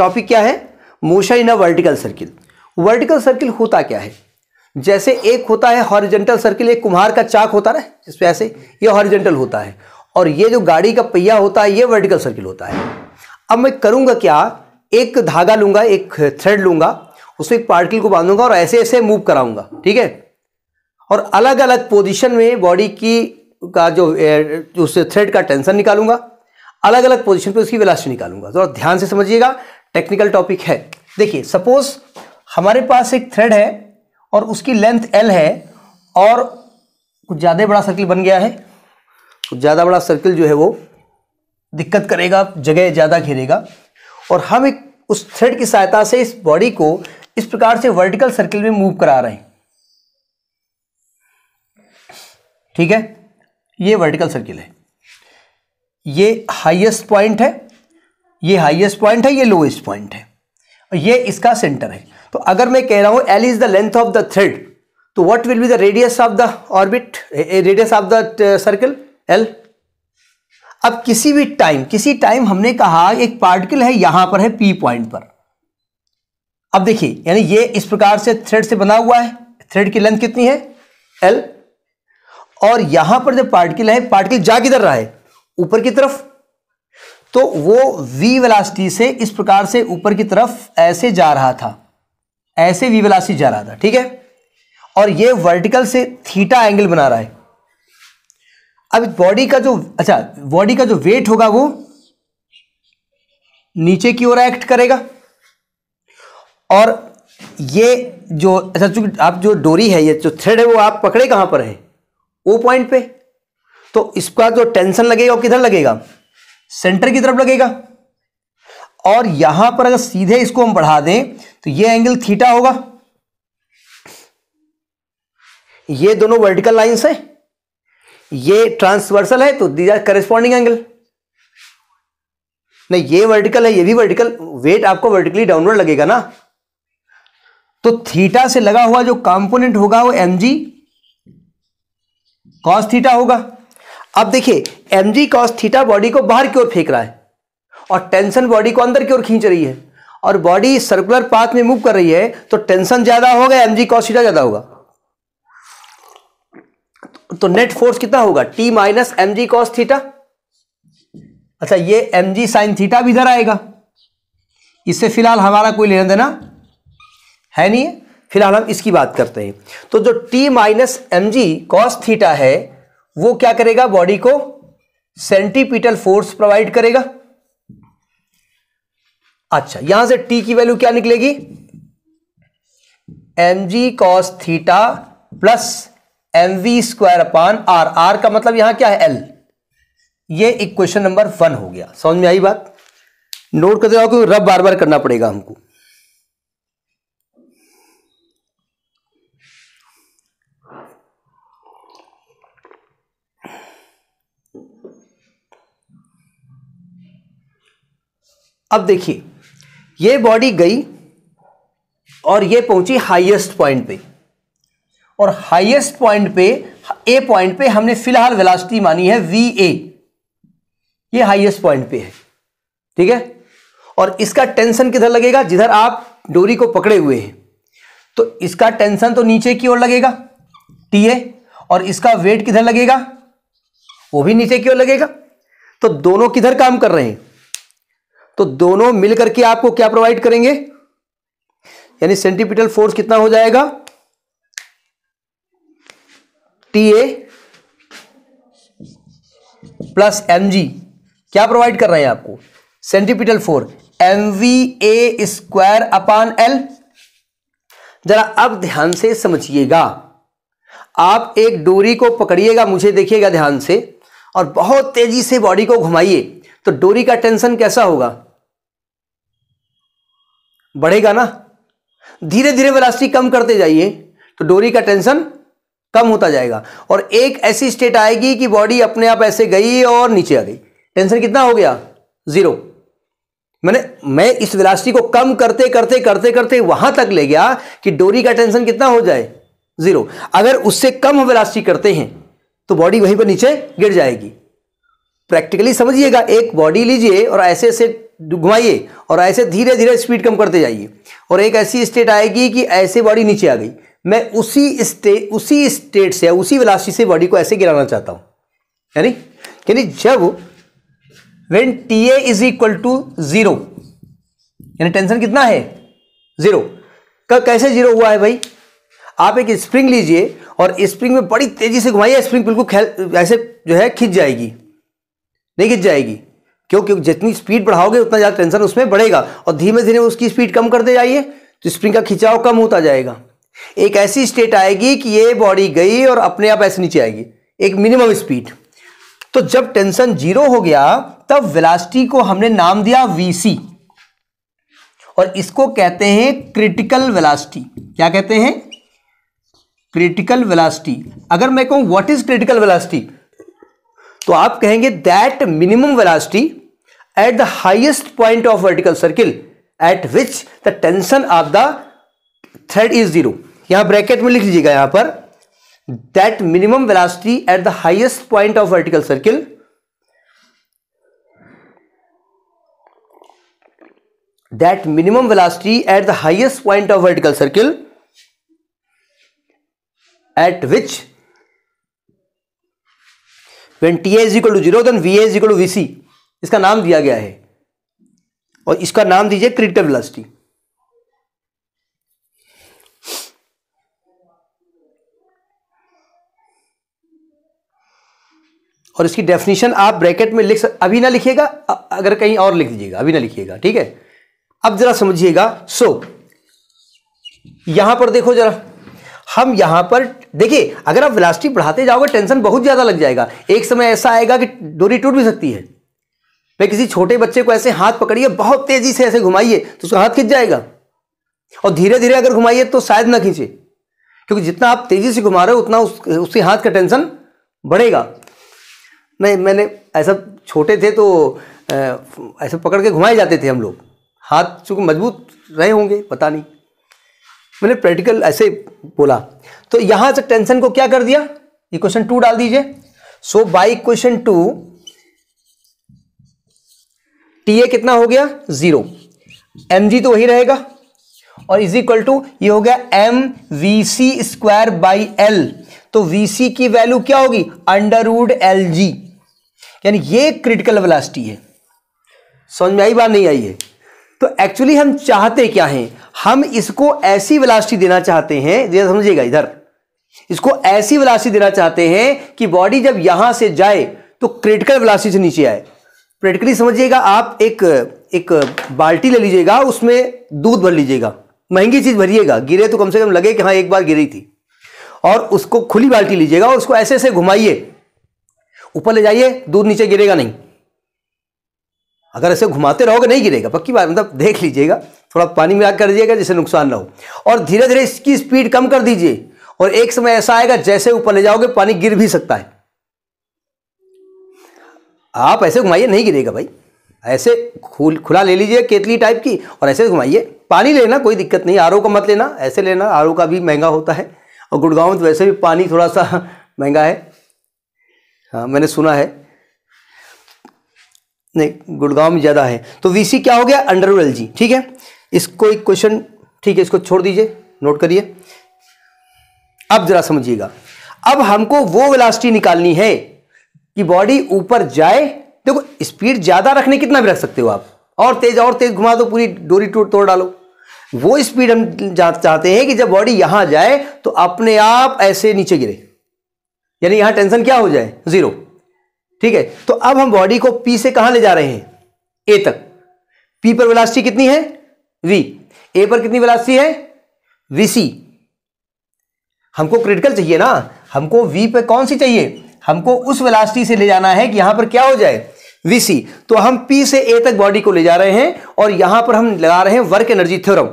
topic क्या है motion in a vertical circle vertical circle होता क्या है जैसे एक होता है हॉरिजेंटल सर्किल एक कुम्हार का चाक होता है जिसपे ऐसे ये हॉरिजेंटल होता है और ये जो गाड़ी का पहिया होता है ये वर्टिकल सर्किल होता है अब मैं करूँगा क्या एक धागा लूँगा एक थ्रेड लूँगा उसमें एक पार्टिकल को बांधूंगा और ऐसे ऐसे मूव कराऊंगा ठीक है और अलग अलग पोजिशन में बॉडी की का जो उस थ्रेड का टेंशन निकालूंगा अलग अलग पोजीशन पे उसकी वेलासिटी निकालूंगा तो ध्यान से समझिएगा टेक्निकल टॉपिक है देखिए सपोज हमारे पास एक थ्रेड है और उसकी लेंथ एल है और कुछ ज़्यादा बड़ा सर्किल बन गया है कुछ ज़्यादा बड़ा सर्किल जो है वो दिक्कत करेगा जगह ज़्यादा घेरेगा और हम एक उस थ्रेड की सहायता से इस बॉडी को इस प्रकार से वर्टिकल सर्किल में मूव करा रहे हैं ठीक है ये वर्टिकल सर्किल है ये हाईएस्ट पॉइंट है ये हाईएस्ट पॉइंट है ये लोएस्ट पॉइंट है और ये इसका सेंटर है तो अगर मैं कह रहा हूं l is the length of the thread तो what will be the radius of the orbit radius of the circle l अब किसी भी टाइम किसी टाइम हमने कहा एक पार्टिकल है यहां पर है पी पॉइंट पर अब देखिए यानी ये इस प्रकार से थ्रेड से बना हुआ है थ्रेड की लेंथ कितनी है एल और यहां पर जो पार्टिकल है पार्टिकल जा किधर रहा है ऊपर की तरफ तो वो वी वेलासिटी से इस प्रकार से ऊपर की तरफ ऐसे जा रहा था ऐसे वी वेलासिटी जा रहा था ठीक है और ये वर्टिकल से थीटा एंगल बना रहा है अब बॉडी का जो अच्छा बॉडी का जो वेट होगा वो नीचे की ओर एक्ट करेगा और ये जो अच्छा चूंकि आप जो डोरी है ये जो थ्रेड है वो आप पकड़े कहां पर है ओ पॉइंट पे तो इसका जो टेंशन लगेगा वो किधर लगेगा सेंटर की तरफ लगेगा और यहां पर अगर सीधे इसको हम बढ़ा दें तो ये एंगल थीटा होगा ये दोनों वर्टिकल लाइंस है ये ट्रांसवर्सल है तो दीज आर करेस्पॉन्डिंग एंगल नहीं ये वर्टिकल है ये भी वर्टिकल वेट आपको वर्टिकली डाउनवर्ड लगेगा ना तो थीटा से लगा हुआ जो कंपोनेंट होगा वो एम जी कॉस थीटा होगा अब देखिए m g cos theta body को बाहर की ओर फेंक रहा है और टेंशन बॉडी को अंदर की ओर खींच रही है और बॉडी सर्कुलर पाथ में मूव कर रही है तो टेंशन ज्यादा होगा एम जी कॉस थीटा ज्यादा होगा तो नेट फोर्स कितना होगा t minus m g cos theta अच्छा ये एम जी साइन थीटा भी इधर आएगा इससे फिलहाल हमारा कोई लेना देना है नहीं फिलहाल हम इसकी बात करते हैं तो जो t minus m g cos theta है वो क्या करेगा बॉडी को सेंटीपिटल फोर्स प्रोवाइड करेगा अच्छा यहां से टी की वैल्यू क्या निकलेगी m g cos theta plus m we square upon r r का मतलब यहां क्या है एल ये इक्वेशन नंबर वन हो गया समझ में आई बात नोट करते जाओ क्योंकि रब बार बार करना पड़ेगा हमको अब देखिए ये बॉडी गई और ये पहुंची हाईएस्ट पॉइंट पे और हाईएस्ट पॉइंट पे ए पॉइंट पे हमने फिलहाल वेलोसिटी मानी है वी ए ये हाईएस्ट पॉइंट पे है ठीक है और इसका टेंशन किधर लगेगा जिधर आप डोरी को पकड़े हुए हैं तो इसका टेंशन तो नीचे की ओर लगेगा टी ए और इसका वेट किधर लगेगा वो भी नीचे की ओर लगेगा तो दोनों किधर काम कर रहे हैं तो दोनों मिलकर के आपको क्या प्रोवाइड करेंगे यानी सेंटीपिटल फोर्स कितना हो जाएगा t a plus m g क्या प्रोवाइड कर रहे हैं आपको centripetal force m V A square upon l जरा अब ध्यान से समझिएगा आप एक डोरी को पकड़िएगा मुझे देखिएगा ध्यान से और बहुत तेजी से बॉडी को घुमाइए तो डोरी का टेंशन कैसा होगा बढ़ेगा ना धीरे धीरे वेलासिटी कम करते जाइए तो डोरी का टेंशन कम होता जाएगा और एक ऐसी स्टेट आएगी कि बॉडी अपने आप ऐसे गई और नीचे आ गई टेंशन कितना हो गया जीरो मैंने मैं इस वेलासिटी को कम करते करते करते करते वहां तक ले गया कि डोरी का टेंशन कितना हो जाए जीरो अगर उससे कम वेलासिटी करते हैं तो बॉडी वहीं पर नीचे गिर जाएगी प्रैक्टिकली समझिएगा एक बॉडी लीजिए और ऐसे ऐसे घुमाइए और ऐसे धीरे धीरे स्पीड कम करते जाइए और एक ऐसी स्टेट आएगी कि ऐसे बॉडी नीचे आ गई मैं उसी स्टे उसी स्टेट से उसी विलासी से बॉडी को ऐसे गिराना चाहता हूँ यानी यानी जब when t a is equal to zero यानी टेंशन कितना है जीरो का कैसे जीरो हुआ है भाई आप एक स्प्रिंग लीजिए और स्प्रिंग में बड़ी तेजी से घुमाइए स्प्रिंग बिल्कुल ऐसे जो है खिंच जाएगी नहीं खिंच जाएगी क्यों क्योंकि जितनी स्पीड बढ़ाओगे उतना ज़्यादा टेंशन उसमें बढ़ेगा और धीमे धीरे उसकी स्पीड कम करते जाइए तो स्प्रिंग का खिंचाव कम होता जाएगा एक ऐसी स्टेट आएगी कि ये बॉडी गई और अपने आप ऐसे नीचे आएगी एक मिनिमम स्पीड तो जब टेंशन जीरो हो गया तब वेलासिटी को हमने नाम दिया वीसी और इसको कहते हैं क्रिटिकल वेलासिटी क्या कहते हैं क्रिटिकल वेलासिटी अगर मैं कहूं व्हाट इज क्रिटिकल वेलासिटी तो आप कहेंगे that minimum velocity at the highest point of vertical circle at which the tension of the thread is zero यहां ब्रैकेट में लिख लीजिएगा यहां पर that minimum velocity at the highest point of vertical circle that minimum velocity at the highest point of vertical circle at which when t a equal to zero then v a equal to v c इसका नाम दिया गया है और इसका नाम दीजिए critical velocity और इसकी डेफिनेशन आप ब्रैकेट में लिख सक, अभी ना लिखिएगा अगर कहीं और लिख दीजिएगा अभी ना लिखिएगा ठीक है अब जरा समझिएगा सो so, यहां पर देखो जरा हम यहां पर देखिए अगर आप वेलोसिटी बढ़ाते जाओगे टेंशन बहुत ज्यादा लग जाएगा एक समय ऐसा आएगा कि डोरी टूट भी सकती है भाई किसी छोटे बच्चे को ऐसे हाथ पकड़िए बहुत तेजी से ऐसे घुमाइए तो उसका हाथ खिंच जाएगा और धीरे धीरे अगर घुमाइए तो शायद ना खींचे क्योंकि जितना आप तेजी से घुमा रहे हो उतना उस उसके हाथ का टेंशन बढ़ेगा नहीं मैंने ऐसा छोटे थे तो ऐसे पकड़ के घुमाए जाते थे हम लोग हाथ चूँकि मजबूत रहे होंगे पता नहीं मैंने प्रैक्टिकल ऐसे बोला तो यहाँ से टेंशन को क्या कर दिया ये क्वेश्चन टू डाल दीजिए so by question two t a कितना हो गया जीरो एम जी तो वही रहेगा और इज इक्वल टू ये हो गया m v c square by l तो वी सी की वैल्यू क्या होगी अंडर एल जी यानी ये क्रिटिकल वेलासिटी है समझ में आई बात नहीं आई है तो एक्चुअली हम चाहते क्या हैं हम इसको ऐसी वेलासिटी देना चाहते हैं जैसे समझिएगा इधर इसको ऐसी वेलासिटी देना चाहते हैं कि बॉडी जब यहां से जाए तो क्रिटिकल वेलासिटी से नीचे आए प्रैक्टिकली समझिएगा आप एक एक बाल्टी ले लीजिएगा उसमें दूध भर लीजिएगा महंगी चीज़ भरिएगा गिरे तो कम से कम लगे कि हाँ एक बार गिरी थी और उसको खुली बाल्टी लीजिएगा और उसको ऐसे ऐसे घुमाइए ऊपर ले जाइए दूध नीचे गिरेगा नहीं अगर ऐसे घुमाते रहोगे नहीं गिरेगा पक्की बात मतलब देख लीजिएगा थोड़ा पानी मिला कर दीजिएगा जिससे नुकसान ना हो और धीरे धीरे इसकी स्पीड कम कर दीजिए और एक समय ऐसा आएगा जैसे ऊपर ले जाओगे पानी गिर भी सकता है आप ऐसे घुमाइए नहीं गिरेगा भाई ऐसे खुल खुला ले लीजिए केतली टाइप की और ऐसे घुमाइए पानी लेना कोई दिक्कत नहीं आर का मत लेना ऐसे लेना आर का भी महंगा होता है और गुड़गांव में तो वैसे भी पानी थोड़ा सा महंगा है हाँ मैंने सुना है नहीं गुड़गांव में ज़्यादा है तो वी क्या हो गया अंडरवेल जी ठीक है इसको एक क्वेश्चन ठीक है इसको छोड़ दीजिए नोट करिए अब ज़रा समझिएगा अब हमको वो वेलासिटी निकालनी है कि बॉडी ऊपर जाए देखो स्पीड ज़्यादा रखने कितना भी रख सकते हो आप और तेज और तेज घुमा दो पूरी डोरी टूट तोड़ डालो वो स्पीड हम चाहते हैं कि जब बॉडी यहां जाए तो अपने आप ऐसे नीचे गिरे यानी यहां टेंशन क्या हो जाए जीरो ठीक है तो अब हम बॉडी को पी से कहां ले जा रहे हैं ए तक पी पर वेलासिटी कितनी है वी ए पर कितनी वेलासिटी है वी सी हमको क्रिटिकल चाहिए ना हमको वी पे कौन सी चाहिए हमको उस वेलासिटी से ले जाना है कि यहां पर क्या हो जाए वीसी तो हम पी से ए तक बॉडी को ले जा रहे हैं और यहां पर हम लगा रहे हैं वर्क एनर्जी थ्योरम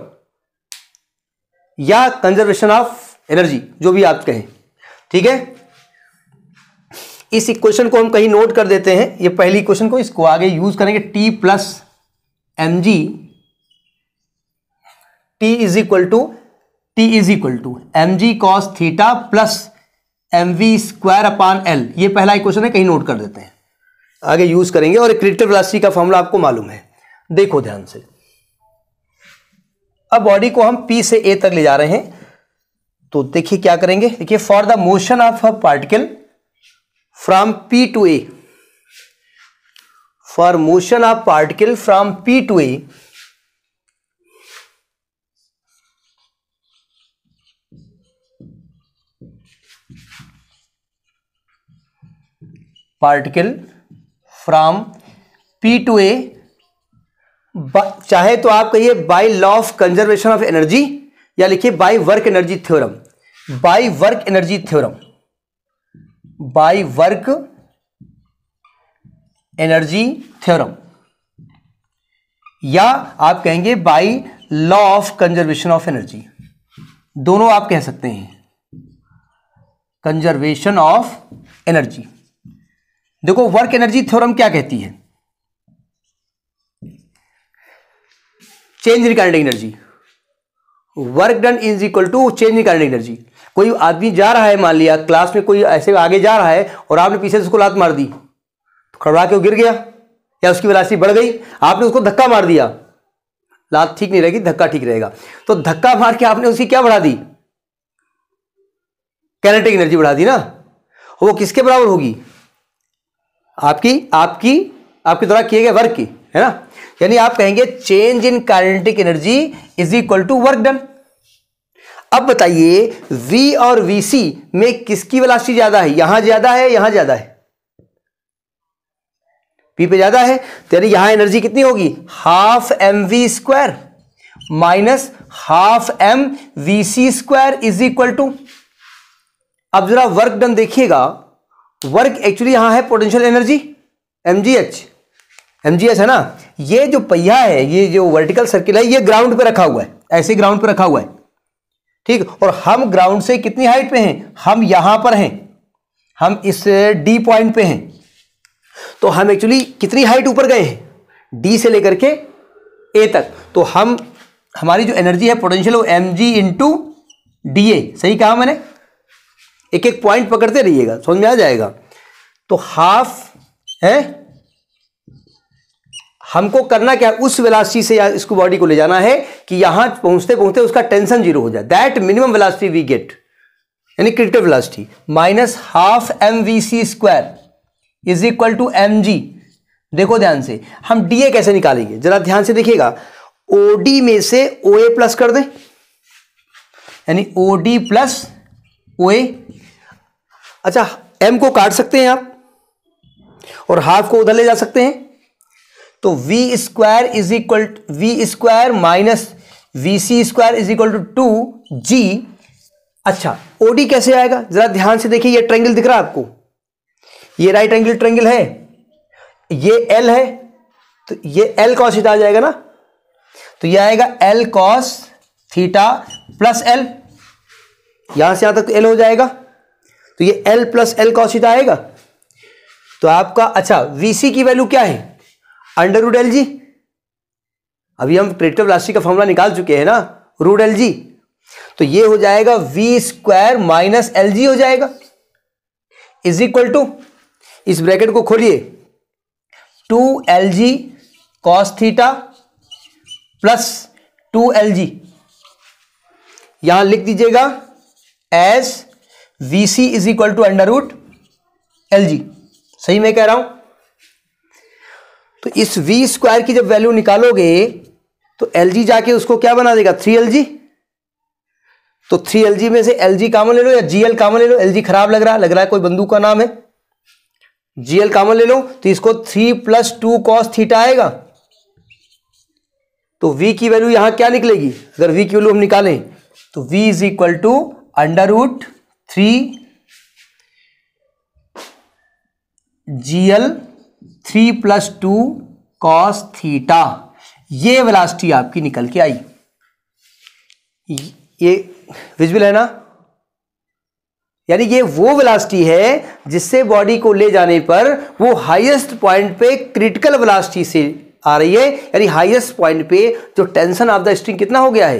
या कंजर्वेशन ऑफ एनर्जी जो भी आप कहें ठीक है इस इक्वेशन को हम कहीं नोट कर देते हैं ये पहली इक्वेशन को इसको आगे यूज करेंगे t plus m g t is equal to t is equal to M g cos theta plus m we square upon l ये पहला इक्वेशन है कहीं नोट कर देते हैं आगे यूज करेंगे और क्रिएटिव राशि का फॉर्मूला आपको मालूम है देखो ध्यान से अब बॉडी को हम पी से ए तक ले जा रहे हैं तो देखिए क्या करेंगे देखिए for the motion of a particle from p to a for motion of particle from p to a particle from p to a चाहे तो आप कहिए by law of conservation of energy या लिखिए by work energy theorem by work energy theorem by work energy theorem या आप कहेंगे by law of conservation of energy दोनों आप कह सकते हैं कंजर्वेशन ऑफ एनर्जी देखो वर्क एनर्जी थ्योरम क्या कहती है change regarding energy work done is equal to change regarding energy कोई आदमी जा रहा है मान लिया क्लास में कोई ऐसे आगे जा रहा है और आपने पीछे से उसको लात मार दी तो खड़बड़ा के वो गिर गया या उसकी विलासी बढ़ गई आपने उसको धक्का मार दिया लात ठीक नहीं रहेगी धक्का ठीक रहेगा तो धक्का मार के आपने उसकी क्या बढ़ा दी कैनेटिक एनर्जी बढ़ा दी ना वो किसके बराबर होगी आपकी आपकी आपके द्वारा किए गए वर्क की है ना यानी आप कहेंगे change in kinetic energy is equal to work done अब बताइए V और VC में किसकी वेलोसिटी ज्यादा है यहां ज्यादा है यहां ज्यादा है P पे ज्यादा है तो यानी यहां एनर्जी कितनी होगी half m we square minus half m v c square is equal to अब जरा वर्क डन देखिएगा वर्क एक्चुअली यहां है potential energy m g h m g h है ना ये जो पहिया है ये जो वर्टिकल सर्किल है ये ग्राउंड पे रखा हुआ है ऐसे ग्राउंड पे रखा हुआ है ठीक और हम ग्राउंड से कितनी हाइट पे हैं हम यहां पर हैं हम इस डी पॉइंट पे हैं तो हम एक्चुअली कितनी हाइट ऊपर गए हैं डी से लेकर के ए तक तो हम हमारी जो एनर्जी है पोटेंशियल वो m g into d a सही कहा मैंने एक एक पॉइंट पकड़ते रहिएगा समझ में आ जाएगा तो हाफ है हमको करना क्या उस वेलासिटी से या इसको बॉडी को ले जाना है कि यहां पहुंचते पहुंचते उसका टेंशन जीरो हो जाए that minimum velocity we get यानी critical velocity minus half m v c square is equal to M g देखो ध्यान से हम डी ए कैसे निकालेंगे जरा ध्यान से देखिएगा ओ डी में से ओ ए प्लस कर दे यानी ओ डी प्लस ओ ए अच्छा एम को काट सकते हैं आप और हाफ को उधर ले जा सकते हैं तो v square is equal v square minus v c square is equal to two g अच्छा ओडी कैसे आएगा जरा ध्यान से देखिए ये ट्रेंगल दिख रहा है आपको ये राइट एंगल ट्रेंगल है ये एल है तो ये एल कॉस थीटा आ जाएगा ना तो ये आएगा l cos theta plus l यहां से यहां तक एल हो जाएगा तो ये एल प्लस एल कॉसिटा आएगा तो आपका अच्छा वीसी की वैल्यू क्या है अंडर रूड एल जी अभी हम क्रिएटिव प्लास्टिक का फॉर्मूला निकाल चुके हैं ना रूड एल जी तो ये हो जाएगा v square minus l g हो जाएगा इज इक्वल टू इस ब्रैकेट को खोलिए two l g cos theta plus two l g यहां लिख दीजिएगा s VC c is equal to under root l g सही मैं कह रहा हूं तो इस वी स्क्वायर की जब वैल्यू निकालोगे तो एल जी जाके उसको क्या बना देगा थ्री एल जी तो थ्री एल जी में से एल जी कामन ले लो या जी एल कामन ले लो एल जी खराब लग रहा है लग रहा है कोई बंदूक का नाम है जी एल कामन ले लो तो इसको three plus two cos theta आएगा तो v की वैल्यू यहां क्या निकलेगी अगर v की वैल्यू हम निकालें तो v is equal to under root three G L three plus two cos theta ये वेलासिटी आपकी निकल के आई ये विजुअल है ना यानी ये वो वेलासिटी है जिससे बॉडी को ले जाने पर वो हाईएस्ट पॉइंट पे क्रिटिकल वेलासिटी से आ रही है यानी हाईएस्ट पॉइंट पे जो टेंशन ऑफ द स्ट्रिंग कितना हो गया है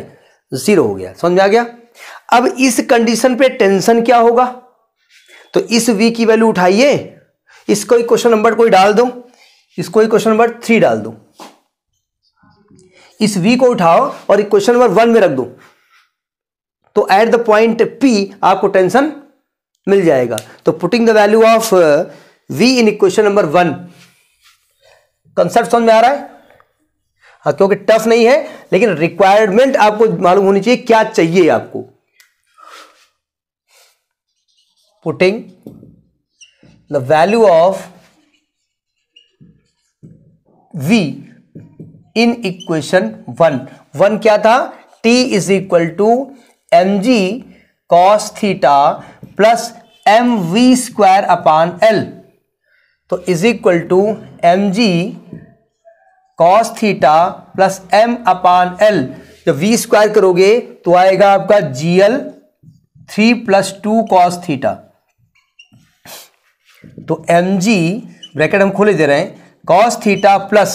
जीरो हो गया समझ में आ गया अब इस कंडीशन पे टेंशन क्या होगा तो इस वी की वैल्यू उठाइए इसको ही क्वेश्चन नंबर कोई डाल दो इसको ही क्वेश्चन नंबर थ्री डाल दो इस वी को उठाओ और क्वेश्चन नंबर वन में रख दो तो एट द पॉइंट पी आपको टेंशन मिल जाएगा तो putting the value of v in equation number one concept समझ में आ रहा है हाँ क्योंकि टफ नहीं है लेकिन रिक्वायरमेंट आपको मालूम होनी चाहिए क्या चाहिए आपको putting the value of v in equation one one क्या था t is equal to M g cos theta plus m we square upon l तो is equal to M g cos theta plus m upon l जब v square करोगे तो आएगा आपका g L three plus two cos theta तो m g bracket हम खोले दे रहे हैं कॉस थीटा प्लस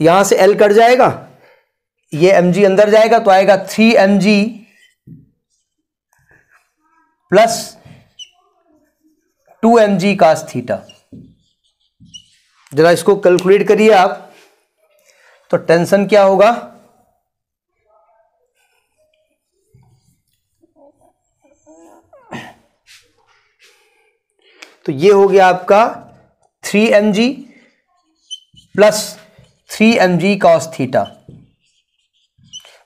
यहाँ से एल कट जाएगा ये एम जी अंदर जाएगा तो आएगा three m g plus two M g cos theta जरा इसको कैलकुलेट करिए आप तो टेंशन क्या होगा तो ये हो गया आपका three m g plus three m g cos theta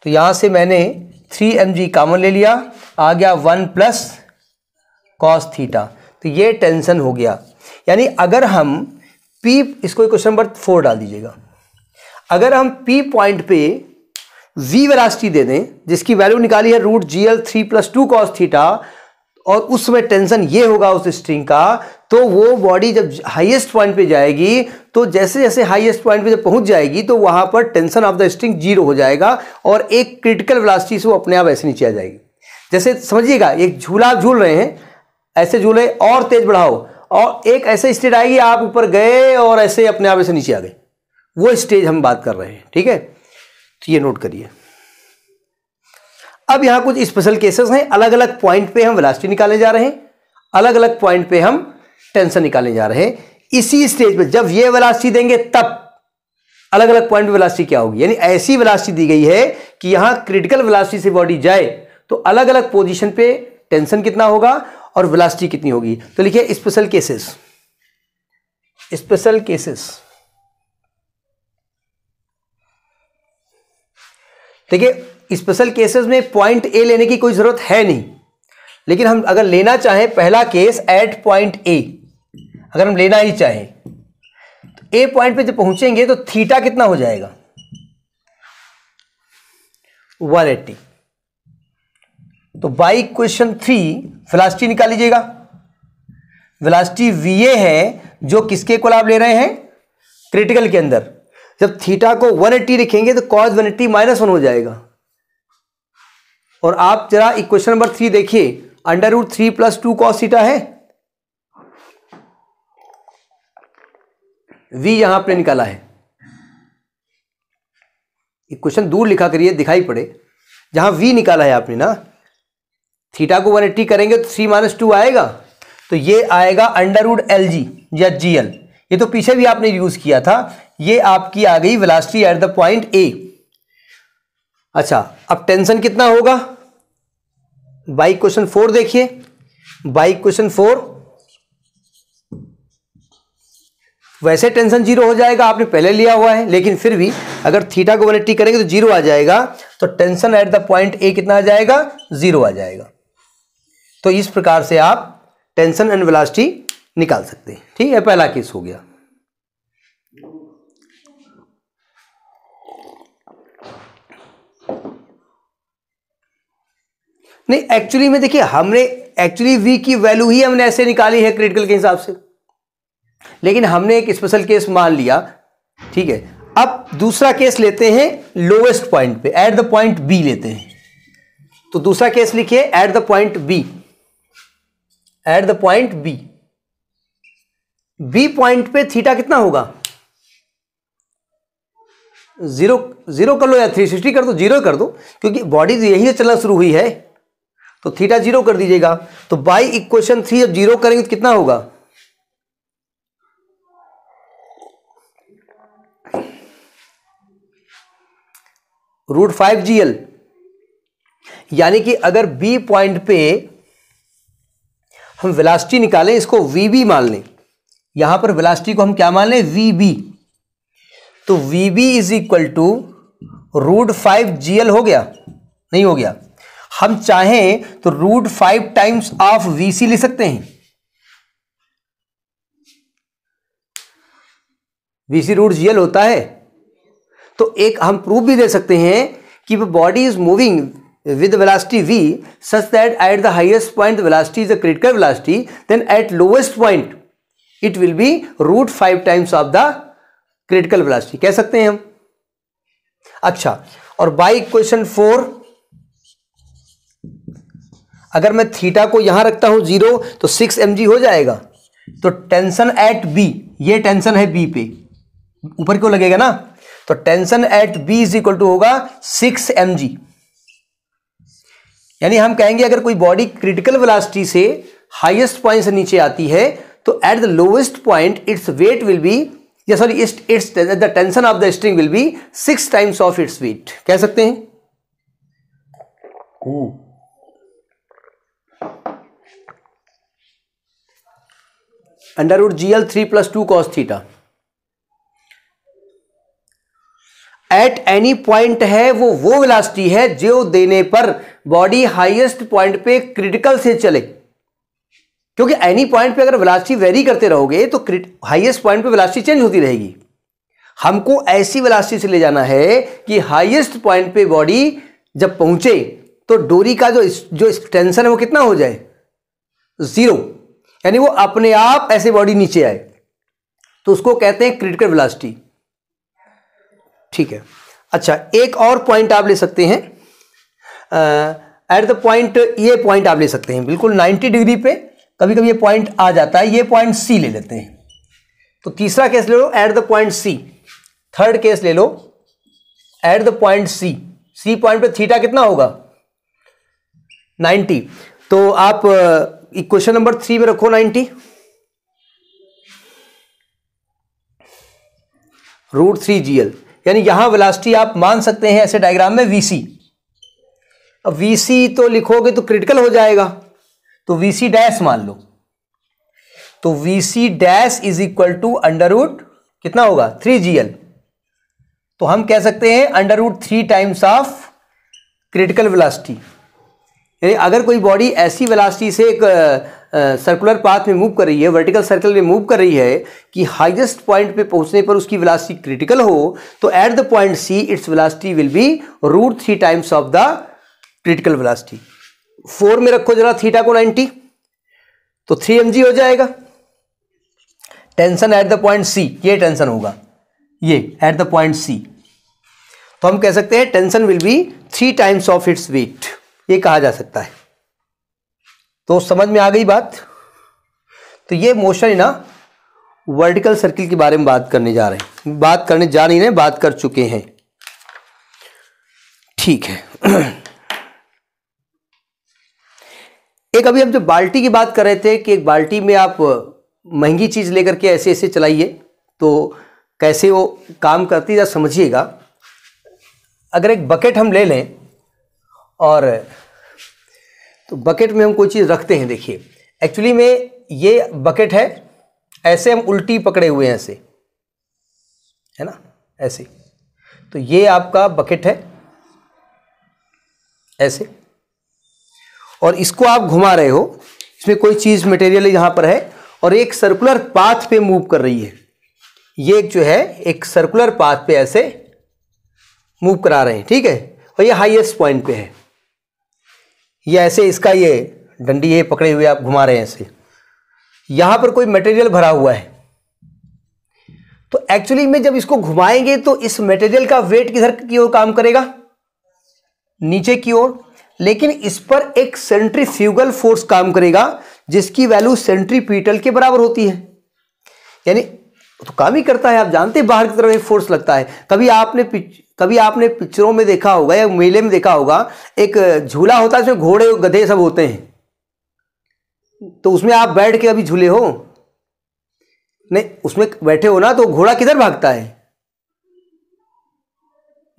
तो यहां से मैंने थ्री एम जी कामन ले लिया आ गया वन प्लस कॉस थीटा तो ये टेंशन हो गया यानी अगर हम पी इसको क्वेश्चन नंबर फोर डाल दीजिएगा अगर हम पी पॉइंट पे वी वेलोसिटी दे दें जिसकी वैल्यू निकाली है root G L three plus two cos theta और उसमें टेंशन ये होगा उस स्ट्रिंग का तो वो बॉडी जब हाईएस्ट पॉइंट पे जाएगी तो जैसे जैसे हाईएस्ट पॉइंट पे जब पहुंच जाएगी तो वहां पर tension of the string zero हो जाएगा और एक क्रिटिकल वेलोसिटी से वो अपने आप ऐसे नीचे आ जाएगी जैसे समझिएगा एक झूला आप झूल रहे हैं ऐसे झूले और तेज बढ़ाओ और एक ऐसे स्टेट आएगी आप ऊपर गए और ऐसे अपने आप ऐसे नीचे आ गए वो स्टेज हम बात कर रहे हैं ठीक है तो ये नोट करिए अब यहां कुछ स्पेशल केसेस हैं अलग अलग पॉइंट पे हम वेलासिटी निकालने जा रहे हैं अलग अलग पॉइंट पे हम टेंशन निकालने जा रहे हैं इसी स्टेज पे जब ये वेलासिटी देंगे तब अलग अलग पॉइंट वेलासिटी क्या होगी यानी ऐसी वेलासिटी दी गई है कि यहां क्रिटिकल वेलासिटी से बॉडी जाए तो अलग अलग पोजिशन पे टेंशन कितना होगा और वेलासिटी कितनी होगी तो लिखिए स्पेशल केसेस स्पेशल केसेस देखिए स्पेशल केसेस में पॉइंट ए लेने की कोई ज़रूरत है नहीं लेकिन हम अगर लेना चाहें पहला केस एट पॉइंट ए अगर हम लेना ही चाहें तो ए पॉइंट पे जब पहुंचेंगे तो थीटा कितना हो जाएगा 180 तो बाई क्वेश्चन थ्री वेलासिटी निकाल लीजिएगा वेलासिटी ए है जो किसके को आप ले रहे हैं क्रिटिकल के अंदर जब थीटा को 180 लिखेंगे तो कॉज 180 माइनस वन हो जाएगा और आप जरा इक्वेशन नंबर थ्री देखिए under root three plus two cos theta है वी यहां पे निकाला है इक्वेशन दूर लिखा करिए दिखाई पड़े जहां वी निकाला है आपने ना थीटा को वन एट्टी करेंगे तो थ्री माइनस टू आएगा तो ये आएगा अंडर रूट एल जी या जी एल ये तो पीछे भी आपने यूज किया था ये आपकी आ गई velocity at the point A अच्छा अब टेंशन कितना होगा बाई क्वेश्चन फोर देखिए बाई क्वेश्चन फोर वैसे टेंशन जीरो हो जाएगा आपने पहले लिया हुआ है लेकिन फिर भी अगर थीटा को टी करेंगे तो जीरो आ जाएगा तो tension at the point A कितना आ जाएगा जीरो आ जाएगा तो इस प्रकार से आप टेंशन एंड वेलासिटी निकाल सकते हैं ठीक है पहला केस हो गया नहीं एक्चुअली में देखिए हमने एक्चुअली वी की वैल्यू ही हमने ऐसे निकाली है क्रिटिकल के हिसाब से लेकिन हमने एक स्पेशल केस मान लिया ठीक है अब दूसरा केस लेते हैं लोवेस्ट पॉइंट पे एट द पॉइंट बी लेते हैं तो दूसरा केस लिखिए at the point B at the point B B point पे थीटा कितना होगा जीरो जीरो कर लो या थ्री सिक्सटी कर दो जीरो कर दो क्योंकि बॉडी तो यही चलना शुरू हुई है तो थीटा जीरो कर दीजिएगा तो बाई इक्वेशन थ्री अब जीरो करेंगे तो कितना होगा रूट फाइव जी एल यानी कि अगर बी पॉइंट पे हम वेलासिटी निकालें इसको वी बी मान लें यहां पर वेलासिटी को हम क्या मान लें वी बी तो V B is equal to root five G L हो गया नहीं हो गया हम चाहें तो root five times of VC ले सकते हैं वी सी रूट जीएल होता है तो एक हम प्रूफ भी दे सकते हैं कि body is moving with velocity V such that at the highest point velocity is a critical velocity then at lowest point it will be root five times of the critical velocity कह सकते हैं हम अच्छा और by question four अगर मैं theta को यहां रखता हूं जीरो तो सिक्स एम हो जाएगा तो टेंशन एट बी ये टेंशन है बी पे ऊपर क्यों लगेगा ना तो tension at B is equal to होगा सिक्स एम यानी हम कहेंगे अगर कोई बॉडी क्रिटिकल वेलासिटी से हाईएस्ट पॉइंट से नीचे आती है तो at the lowest point its weight will be या sorry its its the tension of the string will be six times of its weight कह सकते हैं under root GL three plus two cos theta at any point है वो वो velocity है जो देने पर बॉडी हाईएस्ट पॉइंट पे क्रिटिकल से चले क्योंकि एनी पॉइंट पे अगर वेलोसिटी वेरी करते रहोगे तो हाईएस्ट पॉइंट पे वेलोसिटी चेंज होती रहेगी हमको ऐसी वेलोसिटी से ले जाना है कि हाईएस्ट पॉइंट पे बॉडी जब पहुंचे तो डोरी का जो जो टेंशन है वो कितना हो जाए ज़ीरो यानी वो अपने आप ऐसे बॉडी नीचे आए तो उसको कहते हैं क्रिटिकल वेलोसिटी ठीक है अच्छा एक और पॉइंट आप ले सकते हैं एट द पॉइंट ये पॉइंट आप ले सकते हैं बिल्कुल 90 डिग्री पे कभी कभी ये पॉइंट आ जाता है ये पॉइंट सी ले लेते हैं तो तीसरा केस ले लो at the point C third case ले लो at the point C C point पे थीटा कितना होगा 90 तो आप क्वेश्चन नंबर थ्री में रखो नाइन्टी रूट थ्री जी एल यानी यहां वेलासिटी आप मान सकते हैं ऐसे डायग्राम में वीसी अब वीसी तो लिखोगे तो क्रिटिकल हो जाएगा तो वीसी डैश मान लो तो VC dash is equal to under root कितना होगा थ्री जी एल तो हम कह सकते हैं under root three times of critical velocity यानी अगर कोई बॉडी ऐसी वेलासिटी से एक सर्कुलर पाथ में मूव कर रही है वर्टिकल सर्कल में मूव कर रही है कि हाईएस्ट पॉइंट पे पहुंचने पर उसकी वेलासिटी क्रिटिकल हो तो at the point C its velocity will be root three times of the critical velocity four में रखो जरा थीटा को नाइन्टी तो थ्री एम हो जाएगा tension at the point C ये टेंशन होगा ये एट द पॉइंट सी तो हम कह सकते हैं tension will be three times of its weight ये कहा जा सकता है तो समझ में आ गई बात तो ये मोशन ना वर्टिकल सर्किल के बारे में बात करने जा रहे हैं बात करने जा नहीं रहे बात कर चुके हैं ठीक है एक अभी हम जो बाल्टी की बात कर रहे थे कि एक बाल्टी में आप महंगी चीज़ लेकर के ऐसे ऐसे चलाइए तो कैसे वो काम करती है समझिएगा अगर एक बकेट हम ले लें और तो बकेट में हम कोई चीज़ रखते हैं देखिए एक्चुअली में ये बकेट है ऐसे हम उल्टी पकड़े हुए हैं ऐसे है ना ऐसे तो ये आपका बकेट है ऐसे और इसको आप घुमा रहे हो इसमें कोई चीज़ मटेरियल यहाँ पर है और एक सर्कुलर पाथ पे मूव कर रही है ये एक जो है एक सर्कुलर पाथ पे ऐसे मूव करा रहे हैं ठीक है और ये हाईएस्ट पॉइंट पे है ये ऐसे इसका ये डंडी ये पकड़े हुए आप घुमा रहे हैं ऐसे यहां पर कोई मटेरियल भरा हुआ है तो एक्चुअली में जब इसको घुमाएंगे तो इस मटेरियल का वेट किधर की ओर काम करेगा नीचे की ओर लेकिन इस पर एक सेंट्रीफ्यूगल फोर्स काम करेगा जिसकी वैल्यू सेंट्रीपीटल के बराबर होती है यानी तो काम ही करता है आप जानते हैं बाहर की तरफ एक फोर्स लगता है कभी आपने कभी आपने पिक्चरों में देखा होगा या मेले में देखा होगा एक झूला होता है जो घोड़े गधे सब होते हैं तो उसमें आप बैठ के अभी झूले हो नहीं उसमें बैठे हो ना तो घोड़ा किधर भागता है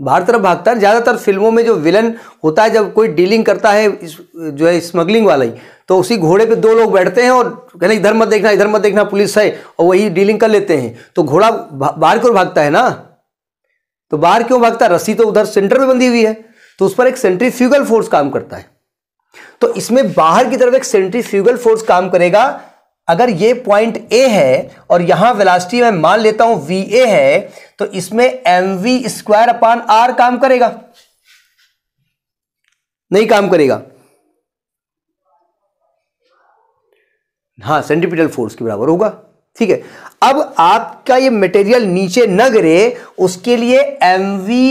बाहर तरफ भागता है ज़्यादातर फिल्मों में जो विलन होता है जब कोई डीलिंग करता है जो है स्मगलिंग वाला ही तो उसी घोड़े पे दो लोग बैठते हैं और कहने इधर मत देखना इधर मत देखना पुलिस है और वही डीलिंग कर लेते हैं तो घोड़ा बाहर की ओर भागता है ना तो बाहर क्यों भागता रस्सी तो उधर सेंटर में बंधी हुई है तो उस पर एक सेंट्रीफ्यूगल फोर्स काम करता है तो इसमें बाहर की तरफ एक सेंट्रीफ्यूगल फोर्स काम करेगा अगर ये पॉइंट ए है और यहां वेलासिटी मैं मान लेता हूं वी ए है तो इसमें M we square upon R काम करेगा नहीं काम करेगा हाँ सेंट्रीपिटल फोर्स के बराबर होगा ठीक है अब आपका ये मटेरियल नीचे न गिरे उसके लिए एम वी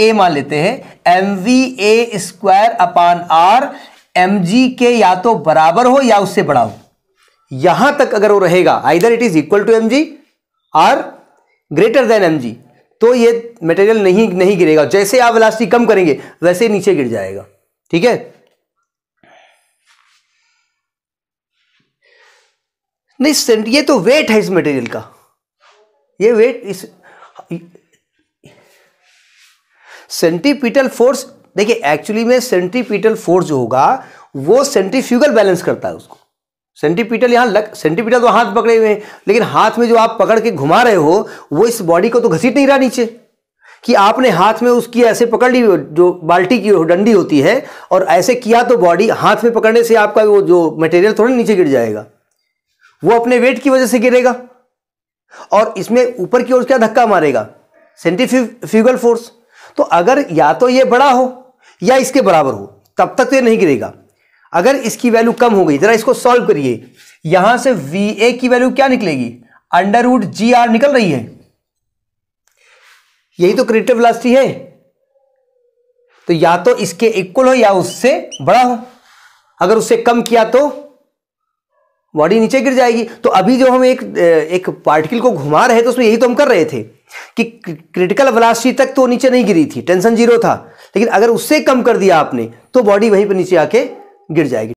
ए मान लेते हैं M V A square upon R M G के या तो बराबर हो या उससे बड़ा हो यहां तक अगर वो रहेगा either it is equal to M G or greater than M G तो ये मटेरियल नहीं नहीं गिरेगा जैसे आप इलास्टिक कम करेंगे वैसे नीचे गिर जाएगा ठीक है नहीं ये तो वेट है इस मटेरियल का ये वेट इस सेंट्रीपिटल फोर्स देखिए एक्चुअली में सेंट्रीपिटल फोर्स जो होगा वो सेंट्रीफ्यूगल बैलेंस करता है उसको सेंट्रीपिटल यहाँ लग सेंट्रीपिटल तो हाथ पकड़े हुए हैं लेकिन हाथ में जो आप पकड़ के घुमा रहे हो वो इस बॉडी को तो घसीट नहीं रहा नीचे कि आपने हाथ में उसकी ऐसे पकड़ ली जो बाल्टी की डंडी होती है और ऐसे किया तो बॉडी हाथ में पकड़ने से आपका वो जो मटेरियल थोड़ा नीचे गिर जाएगा वो अपने वेट की वजह से गिरेगा और इसमें ऊपर की ओर क्या धक्का मारेगा सेंट्रीफ्यूगल फोर्स तो अगर या तो ये बड़ा हो या इसके बराबर हो तब तक तो ये नहीं गिरेगा अगर इसकी वैल्यू कम हो गई जरा इसको सॉल्व करिए यहां से वी ए की वैल्यू क्या निकलेगी अंडर रूट जी आर निकल रही है यही तो क्रिएटिव वेलोसिटी है तो या तो इसके इक्वल हो या उससे बड़ा हो अगर उससे कम किया तो बॉडी नीचे गिर जाएगी तो अभी जो हम एक एक पार्टिकल को घुमा रहे थे उसमें यही तो हम कर रहे थे कि क्रिटिकल वेलासिटी तक तो नीचे नहीं गिरी थी टेंशन जीरो था लेकिन अगर उससे कम कर दिया आपने तो बॉडी वहीं पर नीचे आके गिर जाएगी